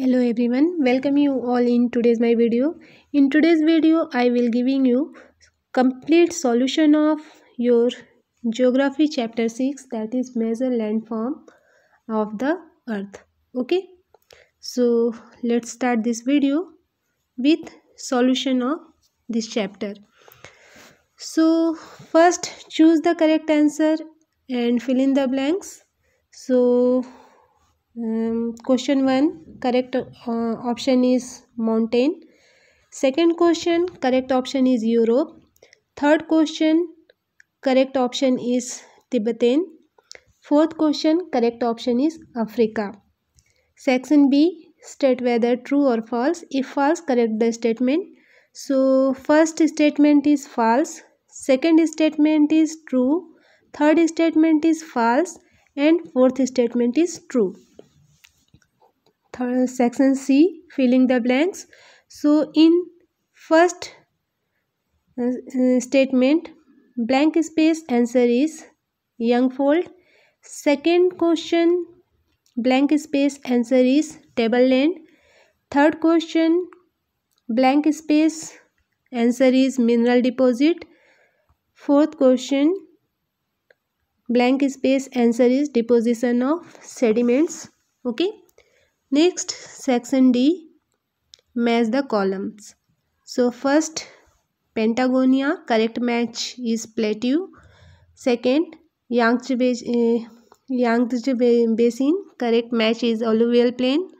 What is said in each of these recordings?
hello everyone welcome you all in today's my video in today's video i will giving you complete solution of your geography chapter 6 that is major landform of the earth okay so let's start this video with solution of this chapter so first choose the correct answer and fill in the blanks so um, question 1 correct uh, option is mountain second question correct option is europe third question correct option is tibetan fourth question correct option is africa section b state whether true or false if false correct the statement so first statement is false second statement is true third statement is false and fourth statement is true section C filling the blanks so in first uh, uh, statement blank space answer is young fold second question blank space answer is table land third question blank space answer is mineral deposit fourth question blank space answer is deposition of sediments okay Next section D match the columns. So first Pentagonia correct match is Plateau. Second Yangtze, eh, Basin correct match is Alluvial Plain.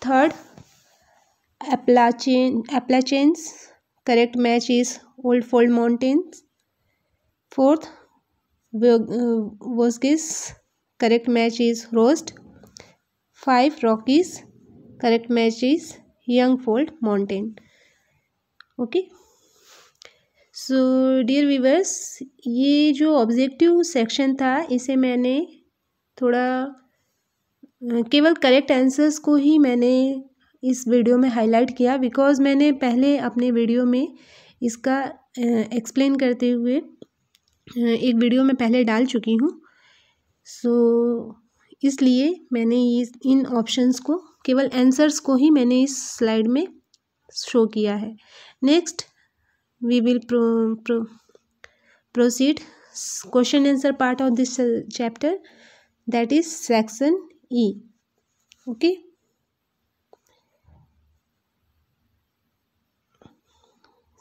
Third Appalachian Appalachians correct match is Old Fold Mountains. Fourth eh, Vosges correct match is Roast. Five Rockies correct match is young fold mountain okay so dear viewers ये जो objective section था इसे मैंने थोड़ा केवल correct answers को ही मैंने इस वीडियो में हाईलाइट किया बिकॉज मैंने पहले अपने वीडियो में इसका एक्सप्लेन करते हुए एक वीडियो में पहले डाल चुकी हूँ सो so, इसलिए मैंने इस इन ऑप्शंस को केवल आंसर्स को ही मैंने इस स्लाइड में शो किया है next we will proceed question answer part of this chapter that is section E okay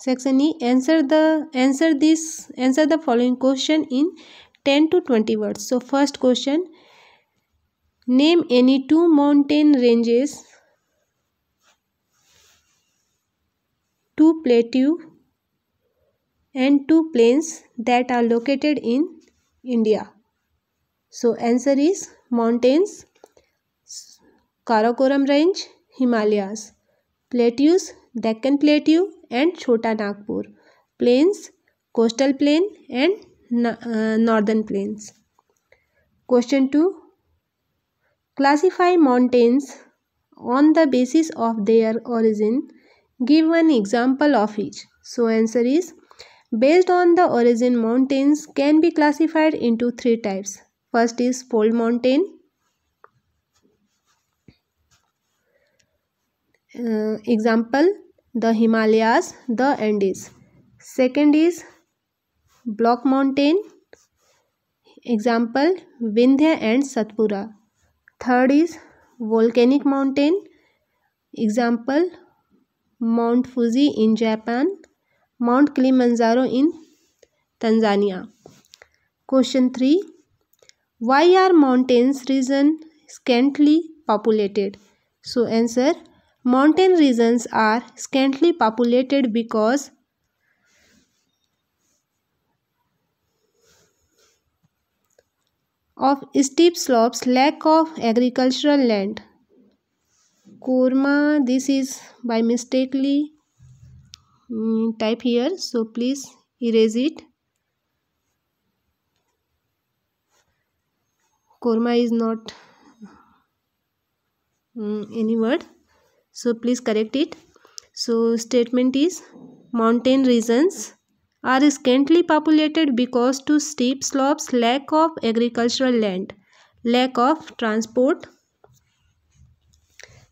section E answer the answer this answer the following question in ten to twenty words so first question Name any two mountain ranges, two plateau and two plains that are located in India. So answer is mountains, Karakoram range, Himalayas, plateaus, Deccan plateau and Chota Nagpur, plains, coastal plain and uh, northern plains. Question 2. Classify mountains on the basis of their origin. Give an example of each. So answer is based on the origin mountains can be classified into three types. First is fold mountain. Uh, example the Himalayas, the Andes. Second is block mountain. Example Vindhya and Satpura. Third is volcanic mountain example Mount Fuji in Japan Mount Kilimanjaro in Tanzania question three why are mountains region scantly populated so answer mountain regions are scantly populated because of steep slopes, lack of agricultural land. Kurma, this is by mistakenly um, mm, type here, so please erase it. Kurma is not um, any word, so please correct it. So statement is mountain regions are scantily populated because to steep slopes, lack of agricultural land, lack of transport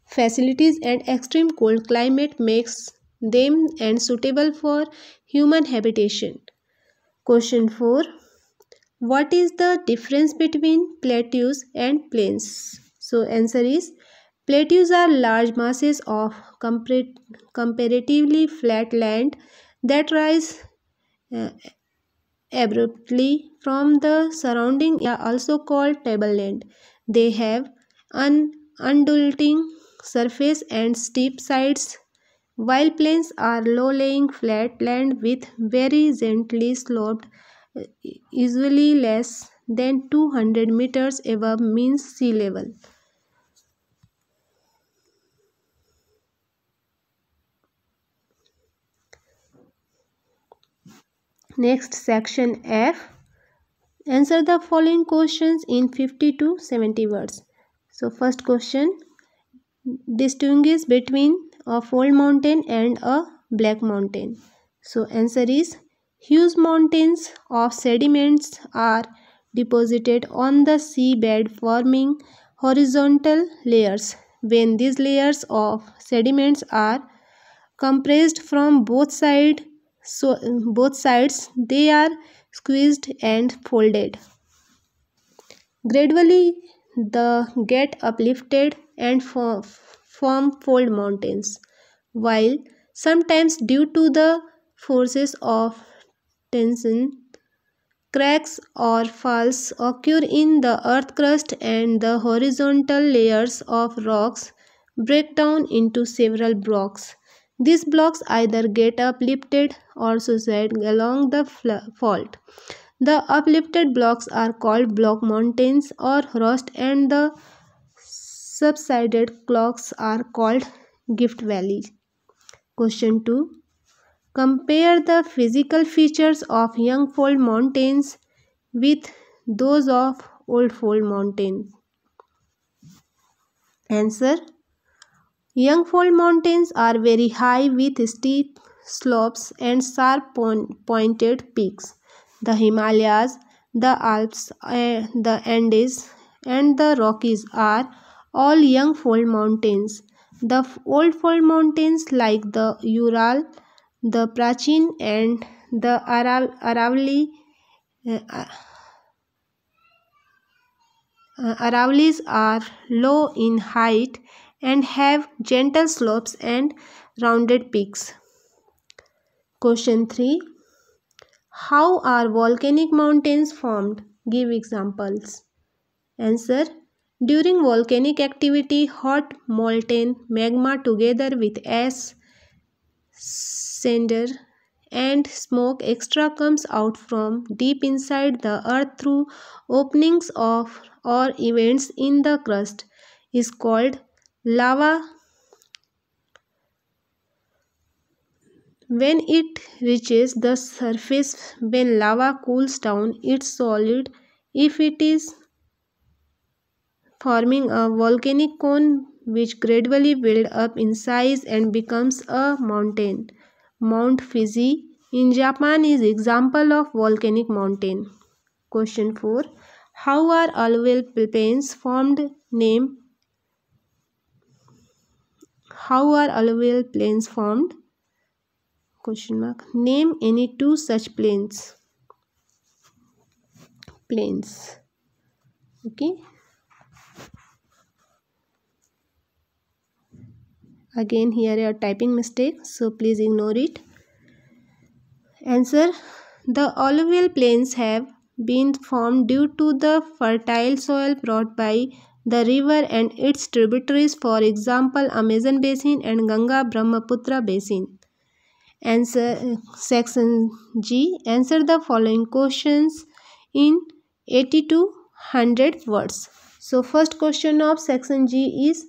facilities and extreme cold climate makes them unsuitable for human habitation. Question 4. What is the difference between plateaus and plains? So answer is plateaus are large masses of comparatively flat land that rise uh, abruptly from the surrounding area also called tableland. They have an undulating surface and steep sides while plains are low-lying flat land with very gently sloped, usually uh, less than 200 meters above mean sea level. Next section F. Answer the following questions in 50 to 70 words. So first question. Distinguish between a fold mountain and a black mountain. So answer is huge mountains of sediments are deposited on the seabed forming horizontal layers. When these layers of sediments are compressed from both sides, so um, both sides they are squeezed and folded gradually the get uplifted and form, fold mountains while sometimes due to the forces of tension cracks or falls occur in the earth crust and the horizontal layers of rocks break down into several blocks these blocks either get uplifted or suicide along the fault. The uplifted blocks are called block mountains or rust and the subsided blocks are called gift valleys. Question 2. Compare the physical features of young fold mountains with those of old fold mountains. Answer Young fold mountains are very high with steep slopes and sharp pointed peaks. The Himalayas, the Alps, uh, the Andes and the Rockies are all young fold mountains. The fold mountains like the Ural, the Prachin and the Arav Aravali uh, uh, Aravalis are low in height and have gentle slopes and rounded peaks. Question 3. How are volcanic mountains formed? Give examples. Answer. During volcanic activity, hot molten magma together with ash, cinder and smoke extra comes out from deep inside the earth through openings of or events in the crust is called lava when it reaches the surface when lava cools down it's solid if it is forming a volcanic cone which gradually builds up in size and becomes a mountain mount fuji in japan is example of volcanic mountain question 4 how are alluvial plains formed name how are alluvial plains formed? Question mark. Name any two such plains. Plains. Okay. Again here a typing mistake so please ignore it. Answer. The alluvial plains have been formed due to the fertile soil brought by the river and its tributaries for example Amazon basin and Ganga Brahmaputra basin. Answer section G. Answer the following questions in 80 to 100 words. So first question of section G is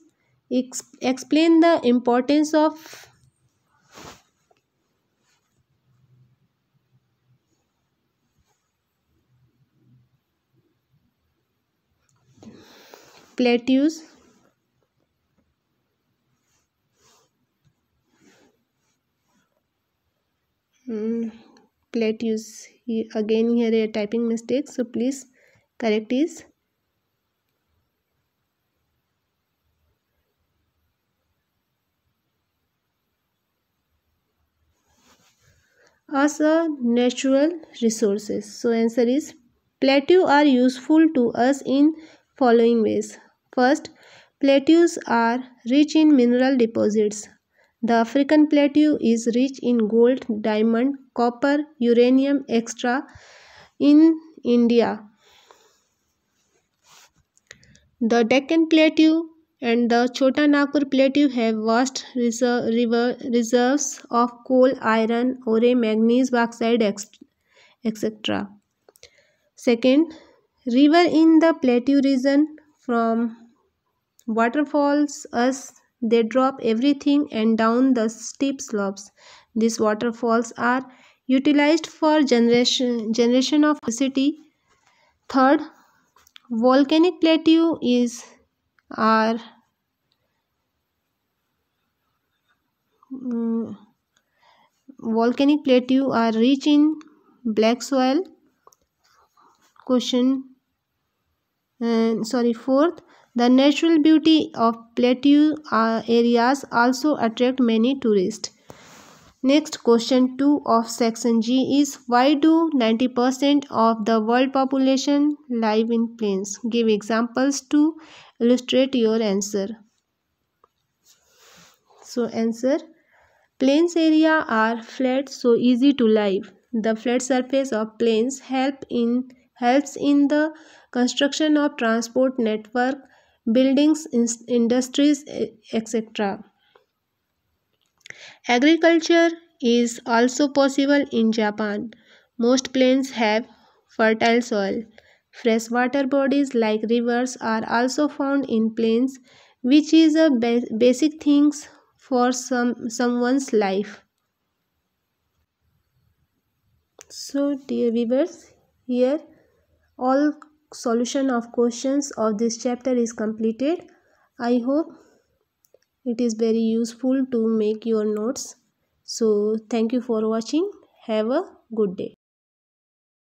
explain the importance of plateaus mm, plateaus again here a typing mistake so please correct is as a natural resources so answer is plateau are useful to us in following ways First, plateaus are rich in mineral deposits. The African plateau is rich in gold, diamond, copper, uranium, etc. in India. The Deccan Plateau and the Chota Nagpur Plateau have vast reserve, reserves of coal, iron, ore, manganese, bauxite, etc. Second, river in the Plateau region from Waterfalls us they drop everything and down the steep slopes. These waterfalls are utilized for generation, generation of city. Third, volcanic plateau is are um, volcanic plateau are rich in black soil. Question and uh, sorry fourth the natural beauty of plateau uh, areas also attract many tourists. Next question 2 of section G is why do 90% of the world population live in plains? Give examples to illustrate your answer. So answer plains area are flat so easy to live. The flat surface of plains help in helps in the construction of transport network buildings, industries, etc. Agriculture is also possible in Japan. Most plains have fertile soil. Freshwater bodies like rivers are also found in plains, which is a ba basic things for some someone's life. So, dear viewers, here all solution of questions of this chapter is completed. I hope it is very useful to make your notes. So thank you for watching. Have a good day.